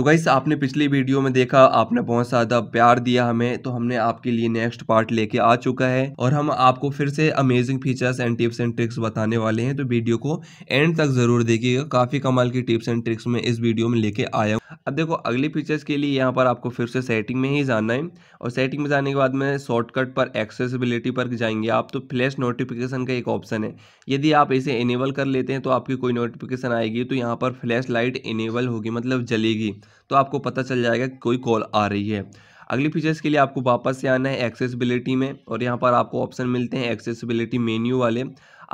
तो गाइस आपने पिछली वीडियो में देखा आपने बहुत ज़्यादा प्यार दिया हमें तो हमने आपके लिए नेक्स्ट पार्ट लेके आ चुका है और हम आपको फिर से amazing features and tips and tricks बताने वाले हैं तो वीडियो को एंड तक ज़रूर देखिएगा काफ़ी कमाल की टिप्स एंड ट्रिक्स में इस वीडियो में लेके आया हूँ अब देखो अगले फीचर्स के लिए यहाँ पर आपको फिर से सेटिंग में ही जाना है और सेटिंग में जाने के बाद में शॉर्टकट पर एक्सेसिबिलिटी पर जाएंगे आप तो फ्लैश नोटिफिकेशन का एक ऑप्शन है यदि आप इसे इनेबल कर लेते हैं तो आपकी कोई नोटिफिकेशन आएगी तो यहाँ पर फ्लैश लाइट इनेबल होगी मतलब जलेगी तो आपको पता चल जाएगा कोई कॉल आ रही है अगली फीचर्स के लिए आपको वापस से आना है एक्सेसिबिलिटी में और यहाँ पर आपको ऑप्शन मिलते हैं एक्सेसिबिलिटी मेन्यू वाले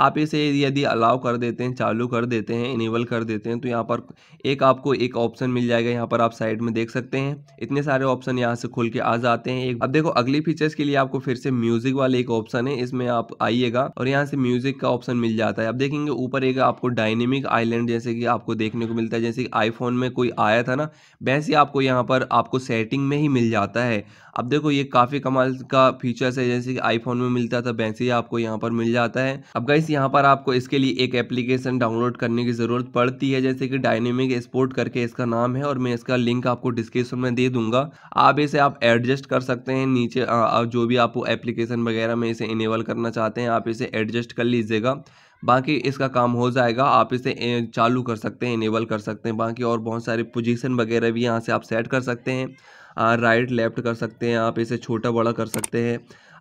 आप इसे यदि अलाउ कर देते हैं चालू कर देते हैं इनेबल कर देते हैं तो यहाँ पर एक आपको एक ऑप्शन मिल जाएगा यहाँ पर आप साइड में देख सकते हैं इतने सारे ऑप्शन यहाँ से खुल के आ जाते हैं अब देखो अगली फीचर्स के लिए आपको फिर से म्यूजिक वाले एक ऑप्शन है इसमें आप आइएगा और यहाँ से म्यूजिक का ऑप्शन मिल जाता है अब देखेंगे ऊपर एक आपको डायनेमिक आईलैंड जैसे कि आपको देखने को मिलता है जैसे कि आईफोन में कोई आया था ना वैसे आपको यहाँ पर आपको सेटिंग में ही मिल जाता है अब देखो ये काफ़ी कमाल का फीचर्स है जैसे कि आईफोन में मिलता था वैसे ही आपको यहाँ पर मिल जाता है अब गाइस गाइस यहाँ पर आपको इसके लिए एक एप्लीकेशन डाउनलोड करने की ज़रूरत पड़ती है जैसे कि डायनेमिक एक्सपोर्ट करके इसका नाम है और मैं इसका लिंक आपको डिस्क्रिप्शन में दे दूंगा आप इसे आप एडजस्ट कर सकते हैं नीचे जो भी आप एप्लीकेशन वगैरह में इसे इनेबल करना चाहते हैं आप इसे एडजस्ट कर लीजिएगा बाकी इसका काम हो जाएगा आप इसे चालू कर सकते हैं इनेबल कर सकते हैं बाकी और बहुत सारे पोजीशन वगैरह भी यहाँ से आप सेट कर सकते हैं राइट लेफ़्ट कर सकते हैं आप इसे छोटा बड़ा कर सकते हैं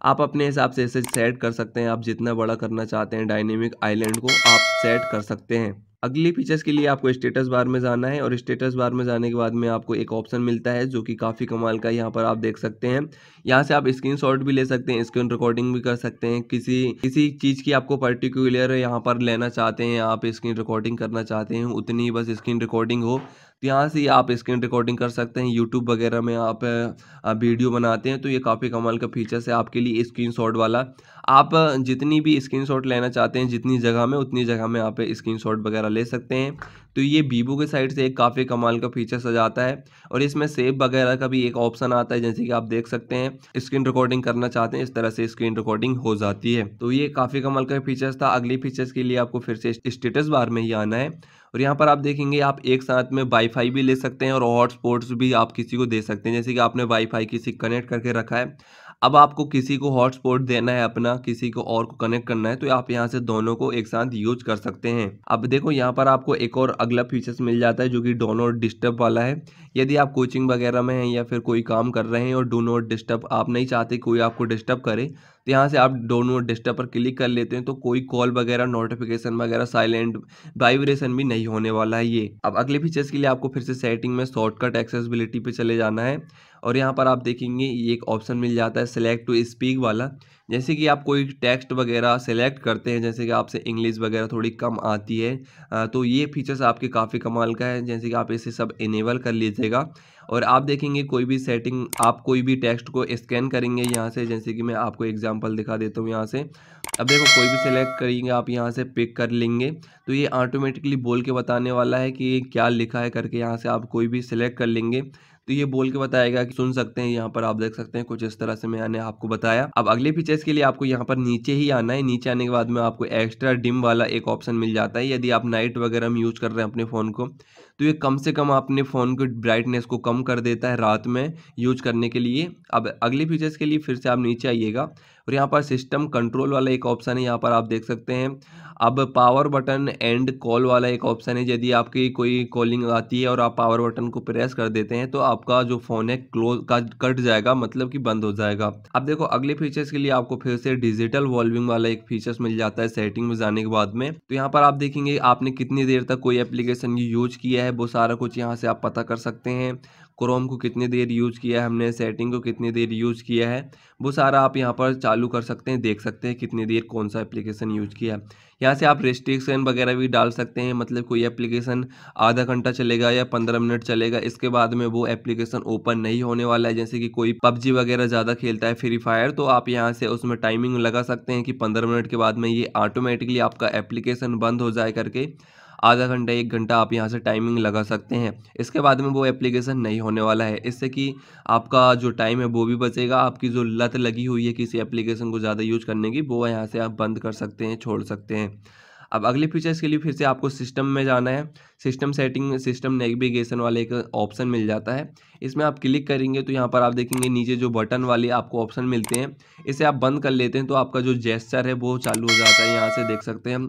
आप अपने हिसाब से इसे सेट कर सकते हैं आप जितना बड़ा करना चाहते हैं डायनेमिक आइलैंड को आप सेट कर सकते हैं अगली फीचर्स के लिए आपको स्टेटस बार में जाना है और स्टेटस बार में जाने के बाद में आपको एक ऑप्शन मिलता है जो कि काफ़ी कमाल का यहाँ पर आप देख सकते हैं यहाँ से आप शॉट भी ले सकते हैं स्क्रीन रिकॉर्डिंग भी कर सकते हैं किसी किसी चीज़ की आपको पर्टिकुलर यहाँ पर लेना चाहते हैं आप स्क्रीन रिकॉर्डिंग करना चाहते हैं उतनी बस स्क्रीन रिकॉर्डिंग हो तो यहाँ से आप स्क्रीन रिकॉर्डिंग कर सकते हैं यूट्यूब वगैरह में आप वीडियो बनाते हैं तो ये काफ़ी कमाल का फीचर्स है आपके लिए स्क्रीन वाला आप जितनी भी स्क्रीनशॉट लेना चाहते हैं जितनी जगह में उतनी जगह में आप स्क्रीन स्क्रीनशॉट वगैरह ले सकते हैं तो ये वीवो के साइड से एक काफ़ी कमाल का फीचर सजाता है और इसमें सेव वगैरह का भी एक ऑप्शन आता है जैसे कि आप देख सकते हैं स्क्रीन रिकॉर्डिंग करना चाहते हैं इस तरह से स्क्रीन रिकॉर्डिंग हो जाती है तो ये काफ़ी कमाल का फीचर्स था अगली फीचर्स के लिए आपको फिर से स्टेटस बार में ही आना है और यहाँ पर आप देखेंगे आप एक साथ में वाईफाई भी ले सकते हैं और हॉटस्पॉट्स भी आप किसी को दे सकते हैं जैसे कि आपने वाईफाई किसी कनेक्ट करके रखा है अब आपको किसी को हॉटस्पॉट देना है अपना किसी को और को कनेक्ट करना है तो आप यहाँ से दोनों को एक साथ यूज कर सकते हैं अब देखो यहाँ पर आपको एक और अगला फीचर्स मिल जाता है जो कि डो नॉट डिस्टर्ब वाला है यदि आप कोचिंग वगैरह में हैं या फिर कोई काम कर रहे हैं और डो नॉट डिस्टर्ब आप नहीं चाहते कोई आपको डिस्टर्ब करे तो यहाँ से आप डोनोट डिस्टर्ब पर क्लिक कर लेते हैं तो कोई कॉल वगैरह नोटिफिकेशन वगैरह साइलेंट वाइब्रेशन भी नहीं होने वाला है ये अब अगले फीचर्स के लिए आपको फिर से सेटिंग में शॉर्टकट एक्सेसबिलिटी पे चले जाना है और यहाँ पर आप देखेंगे ये एक ऑप्शन मिल जाता है सिलेक्ट टू स्पीक वाला जैसे कि आप कोई टेक्स्ट वगैरह सेलेक्ट करते हैं जैसे कि आपसे इंग्लिश वगैरह थोड़ी कम आती है तो ये फीचर्स आपके काफ़ी कमाल का है जैसे कि आप इसे सब इनेबल कर लीजिएगा और आप देखेंगे कोई भी सेटिंग आप कोई भी टेक्स्ट को स्कैन करेंगे यहाँ से जैसे कि मैं आपको एग्जांपल दिखा देता हूँ यहाँ से अब देखो कोई भी सिलेक्ट करेंगे आप यहाँ से पिक कर लेंगे तो ये ऑटोमेटिकली बोल के बताने वाला है कि क्या लिखा है करके यहाँ से आप कोई भी सिलेक्ट कर लेंगे तो ये बोल के बताएगा कि सुन सकते हैं यहाँ पर आप देख सकते हैं कुछ इस तरह से मैंने आपको बताया अब अगले फीचर्स के लिए आपको यहाँ पर नीचे ही आना है नीचे आने के बाद में आपको एक्स्ट्रा डिम वाला एक ऑप्शन मिल जाता है यदि आप नाइट वगैरह में यूज कर रहे हैं अपने फ़ोन को तो ये कम से कम अपने फ़ोन की ब्राइटनेस को कम कर देता है रात में यूज करने के लिए अब अगले फीचर्स के लिए फिर से आप नीचे आइएगा और यहाँ पर सिस्टम कंट्रोल वाला एक ऑप्शन है यहाँ पर आप देख सकते हैं अब पावर बटन एंड कॉल वाला एक ऑप्शन है यदि आपकी कोई कॉलिंग आती है और आप पावर बटन को प्रेस कर देते हैं तो आप आपका जो फ़ोन है क्लोज का कट जाएगा मतलब कि बंद हो जाएगा अब देखो अगले फीचर्स के लिए आपको फिर से डिजिटल वॉल्विंग वाला एक फीचर्स मिल जाता है सेटिंग में जाने के बाद में तो यहाँ पर आप देखेंगे आपने कितनी देर तक कोई एप्लीकेशन यूज किया है वो सारा कुछ यहाँ से आप पता कर सकते हैं क्रोम को कितनी देर यूज़ किया है हमने सेटिंग को कितनी देर यूज़ किया है वो सारा आप यहाँ पर चालू कर सकते हैं देख सकते हैं कितनी देर कौन सा एप्लीकेशन यूज़ किया है यहाँ से आप रिस्ट्रिक्शन वगैरह भी डाल सकते हैं मतलब कोई एप्लीकेशन आधा घंटा चलेगा या पंद्रह मिनट चलेगा इसके बाद में वो एप्लीकेशन ओपन नहीं होने वाला है जैसे कि कोई पबजी वगैरह ज़्यादा खेलता है फ्री फायर तो आप यहाँ से उसमें टाइमिंग लगा सकते हैं कि पंद्रह मिनट के बाद में ये ऑटोमेटिकली आपका एप्लीकेशन बंद हो जाए करके आधा घंटा एक घंटा आप यहाँ से टाइमिंग लगा सकते हैं इसके बाद में वो एप्लीकेशन नहीं होने वाला है इससे कि आपका जो टाइम है वो भी बचेगा आपकी जो लत लगी हुई है किसी एप्लीकेशन को ज़्यादा यूज करने की वो यहाँ से आप बंद कर सकते हैं छोड़ सकते हैं अब अगले फीचर्स के लिए फिर से आपको सिस्टम में जाना है सिस्टम सेटिंग सिस्टम नेविगेशन वाले एक ऑप्शन मिल जाता है इसमें आप क्लिक करेंगे तो यहाँ पर आप देखेंगे नीचे जो बटन वाले आपको ऑप्शन मिलते हैं इसे आप बंद कर लेते हैं तो आपका जो जेस्चर है वो चालू हो जाता है यहाँ से देख सकते हैं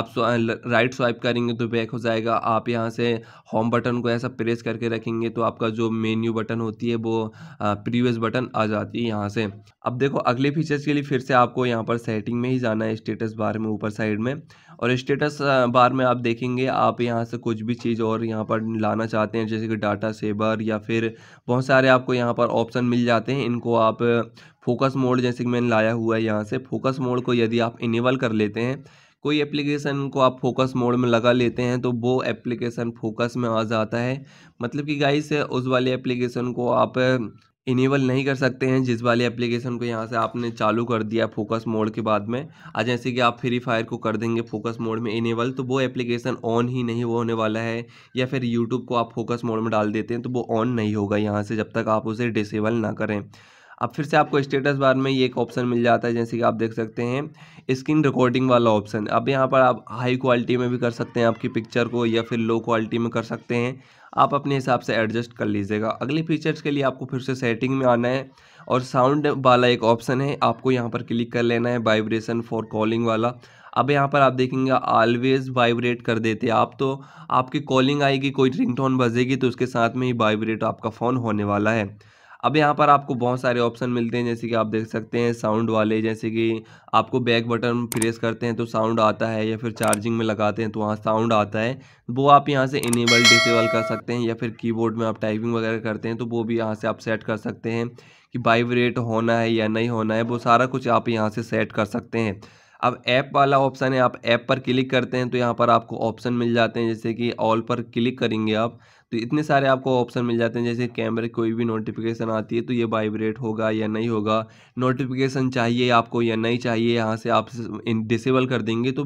आप राइट स्वाइप करेंगे तो बैक हो जाएगा आप यहाँ से होम बटन को ऐसा प्रेस करके रखेंगे तो आपका जो मेन्यू बटन होती है वो प्रीवियस बटन आ जाती है यहाँ से अब देखो अगले फीचर्स के लिए फिर से आपको यहाँ पर सेटिंग में ही जाना है स्टेटस बार में ऊपर साइड में और स्टेटस बार में आप देखेंगे आप यहाँ से कुछ भी चीज़ और यहाँ पर लाना चाहते हैं जैसे कि डाटा सेवर या फिर बहुत सारे आपको यहाँ पर ऑप्शन मिल जाते हैं इनको आप फोकस मोड जैसे कि मैंने लाया हुआ है यहाँ से फोकस मोड को यदि आप इनेबल कर लेते हैं कोई एप्लीकेशन को आप फोकस मोड में लगा लेते हैं तो वो एप्लीकेशन फोकस में आ जाता है मतलब कि गाइस उस वाले एप्लीकेशन को आप इनेबल नहीं कर सकते हैं जिस वाले एप्लीकेशन को यहाँ से आपने चालू कर दिया फोकस मोड के बाद में आज जैसे कि आप फ्री फायर को कर देंगे फोकस मोड में इनेबल तो वो एप्लीकेशन ऑन ही नहीं होने वाला है या फिर यूट्यूब को आप फोकस मोड में डाल देते हैं तो वो ऑन नहीं होगा यहाँ से जब तक आप उसे डिसेबल ना करें अब फिर से आपको स्टेटस बार में ये एक ऑप्शन मिल जाता है जैसे कि आप देख सकते हैं स्क्रीन रिकॉर्डिंग वाला ऑप्शन अब यहाँ पर आप हाई क्वालिटी में भी कर सकते हैं आपकी पिक्चर को या फिर लो क्वालिटी में कर सकते हैं आप अपने हिसाब से एडजस्ट कर लीजिएगा अगले फीचर्स के लिए आपको फिर से सेटिंग में आना है और साउंड वाला एक ऑप्शन है आपको यहाँ पर क्लिक कर लेना है वाइब्रेशन फॉर कॉलिंग वाला अब यहाँ पर आप देखेंगे ऑलवेज़ वाइब्रेट कर देते आप तो आपकी कॉलिंग आएगी कोई रिंगटोन बजेगी तो उसके साथ में ही वाइब्रेट आपका फ़ोन होने वाला है अब यहाँ पर आपको बहुत सारे ऑप्शन मिलते हैं जैसे कि आप देख सकते हैं साउंड वाले जैसे कि आपको बैक बटन प्रेस करते हैं तो साउंड आता है या फिर चार्जिंग में लगाते हैं तो वहाँ साउंड आता है वो आप यहाँ से इनेबल डिसेबल कर सकते हैं या फिर कीबोर्ड में आप टाइपिंग वगैरह करते हैं तो वो भी यहाँ से आप सेट कर सकते हैं कि वाइब्रेट होना है या नहीं होना है वो सारा कुछ आप यहाँ से सेट कर सकते हैं अब ऐप वाला ऑप्शन है आप ऐप पर क्लिक करते हैं तो यहाँ पर आपको ऑप्शन मिल जाते हैं जैसे कि ऑल पर क्लिक करेंगे आप तो इतने सारे आपको ऑप्शन मिल जाते हैं जैसे कैमरे कोई भी नोटिफिकेशन आती है तो ये वाइब्रेट होगा या नहीं होगा नोटिफिकेशन चाहिए आपको या नहीं चाहिए यहाँ से आप डिसेबल कर देंगे तो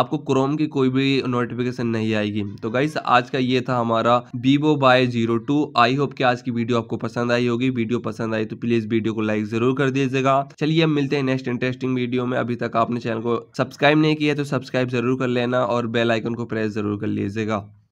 आपको क्रोम की कोई भी नोटिफिकेशन नहीं आएगी तो गाइस आज का ये था हमारा Vivo Y zero two I hope कि आज की वीडियो आपको पसंद आई होगी वीडियो पसंद आई तो प्लीज़ वीडियो को लाइक ज़रूर कर दीजिएगा चलिए अब मिलते हैं नेक्स्ट इंटरेस्टिंग वीडियो में अभी तक आपने चैनल को सब्सक्राइब नहीं किया तो सब्सक्राइब ज़रूर कर लेना और बेल आइकन को प्रेस ज़रूर कर लीजिएगा